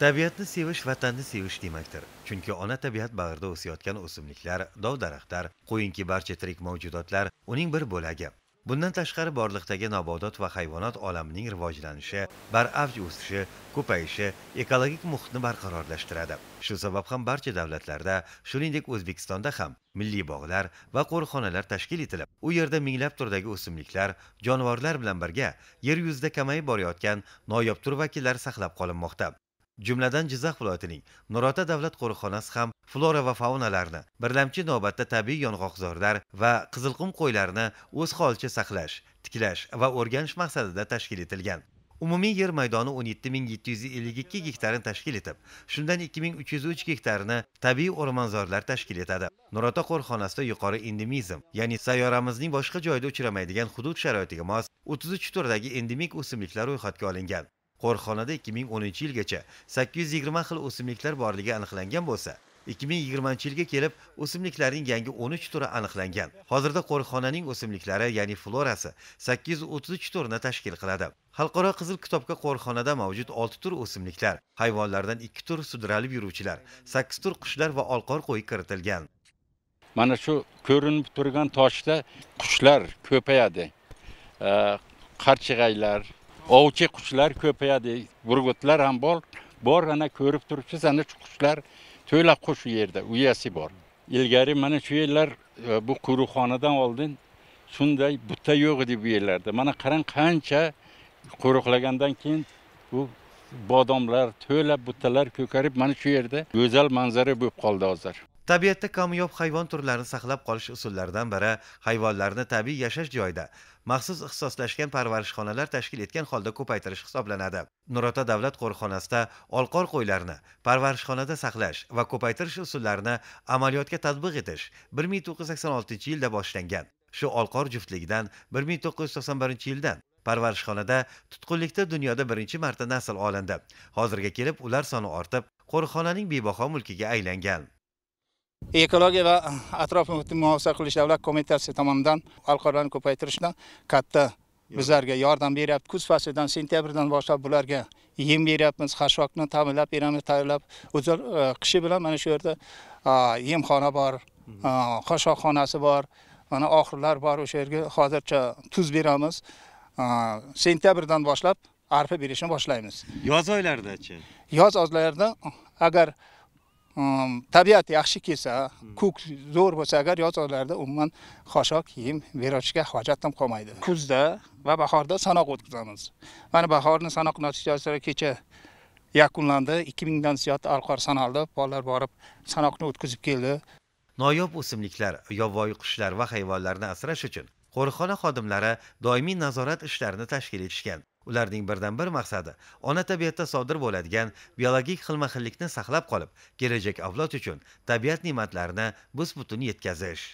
tabiatni sevish vatanni sevish demakdir chunki ona tabiat bag'rida o'sayotgan o'simliklar dov daraxtlar qo'yinki barcha tirik mavjudotlar uning bir bo'lagi bundan tashqari borliqdagi nobodot va hayvonot olamining rivojlanishi baravj o'sishi ko'payishi ekologik muhitni barqarorlashtiradi shu sabab ham barcha davlatlarda shuningdek o'zbekistonda ham milliy bog'lar va qo'riqxonalar tashkil etilib u yerda minglab turdagi o'simliklar jonivorlar bilan birga yer yuzida kamayib borayotgan noyob tur vakillari saqlab qolinmoqda jumladan jizzax viloyatining nurota davlat qo'riqxonasi ham flora va faunalarni birlamchi navbatda tabiiy yong'oqzorlar va qizilqum qo'ylarini o'z holicha saqlash tiklash va o'rganish maqsadida tashkil etilgan umumiy yer maydoni 17752 gektarni tashkil etib shundan 2303 gektarni tabiiy o'rmonzorlar tashkil etadi nurota qo'riqxonasida yuqori endemizm ya'ni sayyoramizning boshqa joyida uchramaydigan hudud sharoitiga mos 33 turdagi endemik o'simliklar ro'yxatga olingan qo'riqxonada 2010 yilgacha 820 xil o'simliklar borligi aniqlangan bo'lsa 2020 yilga kelib o'simliklarning yangi 13 turi aniqlangan hozirda qo'riqxonaning o'simliklari ya'ni florasi 833 turni tashkil qiladi xalqaro qizil kitobga qo'riqxonada mavjud 6 tur o'simliklar hayvonlardan 2 tur sudralib yuruvchilar 8 tur qushlar va olqor qo'y kiritilgan mana shu ko'rinib turgan toshda qushlar ko'payadi qarchig'aylar ovchi qushlar ko'payadi burgutlar ham bor bor ana ko'rib turibsiz ana shu qushlar to'la qush u yerda uyasi bor ilgari mana shu yerlar e, bu qo'riqxonadan oldin shunday butta yo'q edi bu yerlarda mana qarang qancha qo'riqlagandan keyin bu bodomlar to'la buttalar ko'karib mana shu yerda go'zal manzara bo'lib qoldi hozir tabiatda kamyob hayvon turlarini saqlab qolish usullaridan biri hayvonlarni tabiiy yashash joyida maxsus ixtisoslashgan parvarishxonalar tashkil etgan holda ko'paytirish hisoblanadi nurota davlat qo'riqxonasida olqor qo'ylarni parvarishxonada saqlash va ko'paytirish usullarini amaliyotga tatbiq etish 1986 yilda boshlangan shu olqor juftligidan 1991 yildan parvarishxonada tutqunlikda dunyoda birinchi marta nasl olindi hozirga kelib ular soni ortib qo'riqxonaning bebaho mulkiga aylangan ekologiya va atrof muhitni muhofaza qilish davlat qo'mitasi tomonidan alqorlarni ko'paytirishdan katta bizlarga yordam beryapti kuz faslidan sentyabrdan boshlab bularga yem beryapmiz xashokni ta'minlab beramiz tayyorlab o'zi e, qishi bilan mana shu yerda yemxona bor xonasi bor mana oxirlar bor o'sha yerga hozircha tuz beramiz sentyabrdan boshlab arpa berishni boshlaymiz yoz oylaridachi yoz oylarida agar tabiat yaxshi kelsa hmm. ko'k zo'r bo'lsa agar yoz oylarida umuman xoshoq kiyim berishga hojat ham qolmaydi kuzda va bahorda sanoq o'tkazamiz mana bahorni sanoq natijalari kecha yakunlandi ikki mingdan ziyod alqor sanaldi bolalar borib sanoqni o'tkazib keldi noyob o'simliklar yovvoyi qushlar va hayvonlarni asrash uchun qo'riqxona xodimlari doimiy nazorat ishlarini tashkil etishgan ularning birdan bir maqsadi ona tabiatda sodir bo'ladigan biologik xilma xillikni saqlab qolib kelajak avlod uchun tabiat ne'matlarini biz butun yetkazish